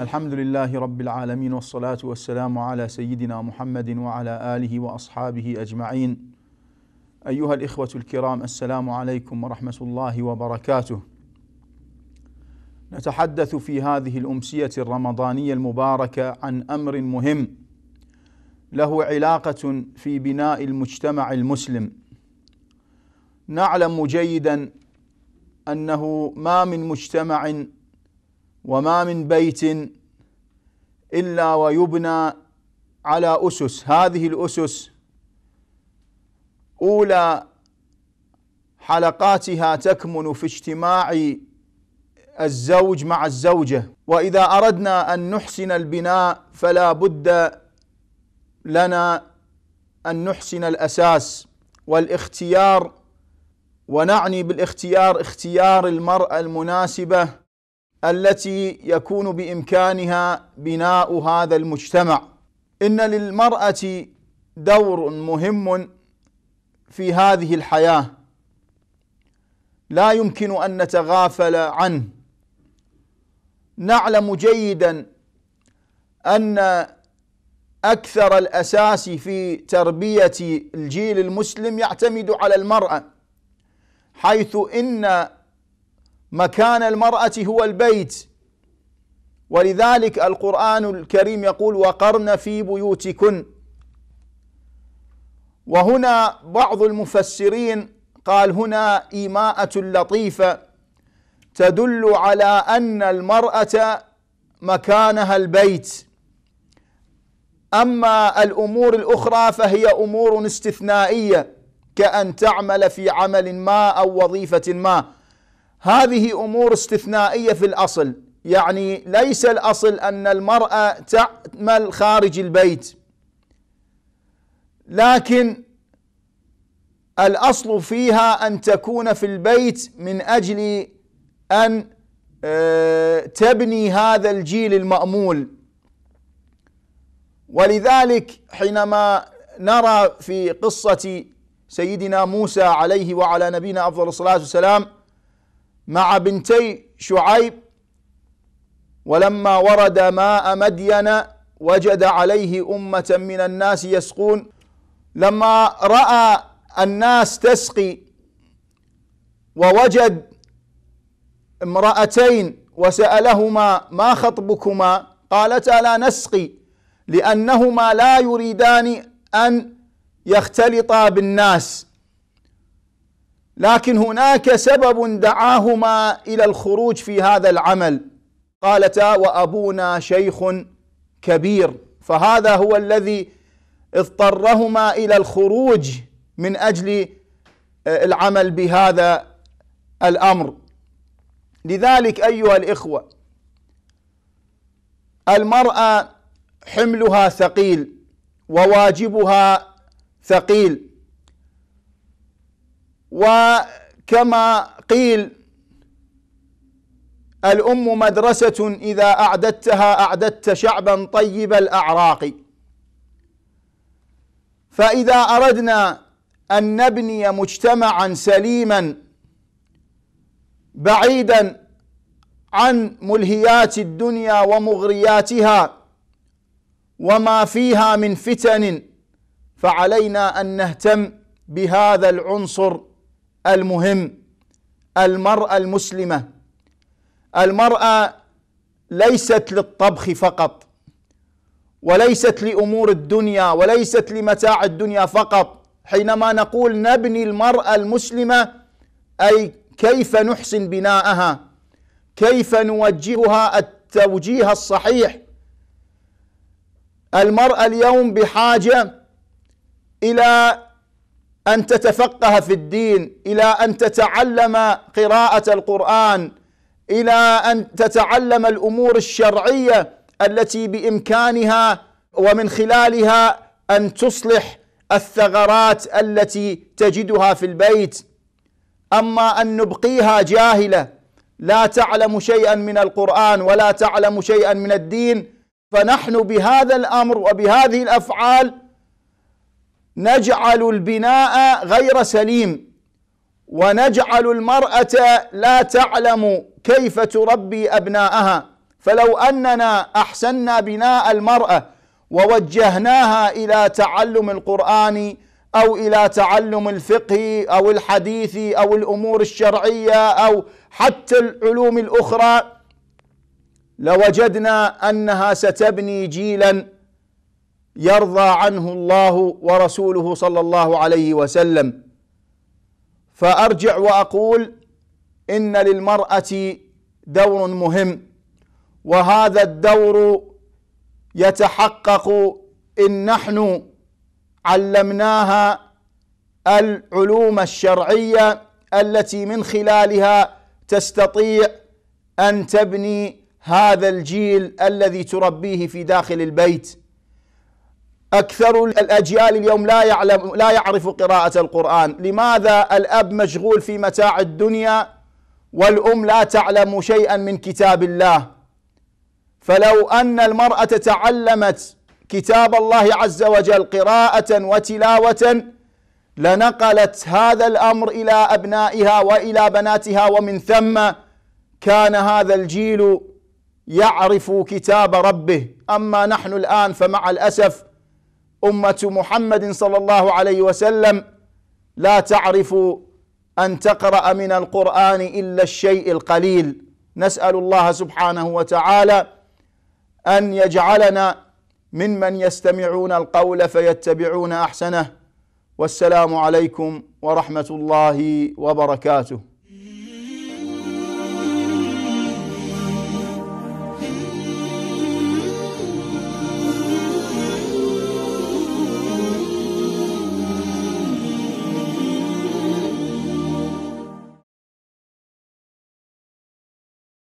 الحمد لله رب العالمين والصلاة والسلام على سيدنا محمد وعلى آله وأصحابه أجمعين أيها الإخوة الكرام السلام عليكم ورحمة الله وبركاته نتحدث في هذه الأمسية الرمضانية المباركة عن أمر مهم له علاقة في بناء المجتمع المسلم نعلم جيدا أنه ما من مجتمع وما من بيت إلا ويبنى على أسس هذه الأسس أولى حلقاتها تكمن في اجتماع الزوج مع الزوجة وإذا أردنا أن نحسن البناء فلا بد لنا أن نحسن الأساس والاختيار ونعني بالاختيار اختيار المرأة المناسبة التي يكون بامكانها بناء هذا المجتمع ان للمراه دور مهم في هذه الحياه لا يمكن ان نتغافل عنه نعلم جيدا ان اكثر الاساس في تربيه الجيل المسلم يعتمد على المراه حيث ان مكان المرأة هو البيت ولذلك القرآن الكريم يقول وقرن في بيوتكن وهنا بعض المفسرين قال هنا إيماءة لطيفة تدل على أن المرأة مكانها البيت أما الأمور الأخرى فهي أمور استثنائية كأن تعمل في عمل ما أو وظيفة ما هذه امور استثنائيه في الاصل يعني ليس الاصل ان المراه تعمل خارج البيت لكن الاصل فيها ان تكون في البيت من اجل ان آه، تبني هذا الجيل المامول ولذلك حينما نرى في قصه سيدنا موسى عليه وعلى نبينا افضل الصلاه والسلام مع بنتي شعيب ولما ورد ماء مدين وجد عليه أمة من الناس يسقون لما رأى الناس تسقي ووجد امرأتين وسألهما ما خطبكما قالتا لا نسقي لأنهما لا يريدان أن يختلطا بالناس لكن هناك سبب دعاهما الى الخروج في هذا العمل قالتا وابونا شيخ كبير فهذا هو الذي اضطرهما الى الخروج من اجل آه، العمل بهذا الامر لذلك ايها الاخوه المراه حملها ثقيل وواجبها ثقيل وكما قيل الأم مدرسة إذا أعددتها أعددت شعبا طيب الأعراق فإذا أردنا أن نبني مجتمعا سليما بعيدا عن ملهيات الدنيا ومغرياتها وما فيها من فتن فعلينا أن نهتم بهذا العنصر المهم المرأة المسلمة المرأة ليست للطبخ فقط وليست لأمور الدنيا وليست لمتاع الدنيا فقط حينما نقول نبني المرأة المسلمة أي كيف نحسن بناءها كيف نوجهها التوجيه الصحيح المرأة اليوم بحاجة إلى ان تتفقه في الدين الى ان تتعلم قراءه القران الى ان تتعلم الامور الشرعيه التي بامكانها ومن خلالها ان تصلح الثغرات التي تجدها في البيت اما ان نبقيها جاهله لا تعلم شيئا من القران ولا تعلم شيئا من الدين فنحن بهذا الامر وبهذه الافعال نجعل البناء غير سليم ونجعل المرأة لا تعلم كيف تربي أبناءها فلو أننا أحسنا بناء المرأة ووجهناها إلى تعلم القرآن أو إلى تعلم الفقه أو الحديث أو الأمور الشرعية أو حتى العلوم الأخرى لوجدنا أنها ستبني جيلاً يرضى عنه الله ورسوله صلى الله عليه وسلم فارجع واقول ان للمراه دور مهم وهذا الدور يتحقق ان نحن علمناها العلوم الشرعيه التي من خلالها تستطيع ان تبني هذا الجيل الذي تربيه في داخل البيت أكثر الأجيال اليوم لا يعلم لا يعرف قراءة القرآن لماذا الأب مشغول في متاع الدنيا والأم لا تعلم شيئا من كتاب الله فلو أن المرأة تعلمت كتاب الله عز وجل قراءة وتلاوة لنقلت هذا الأمر إلى أبنائها وإلى بناتها ومن ثم كان هذا الجيل يعرف كتاب ربه أما نحن الآن فمع الأسف أمة محمد صلى الله عليه وسلم لا تعرف أن تقرأ من القرآن إلا الشيء القليل نسأل الله سبحانه وتعالى أن يجعلنا ممن يستمعون القول فيتبعون أحسنه والسلام عليكم ورحمة الله وبركاته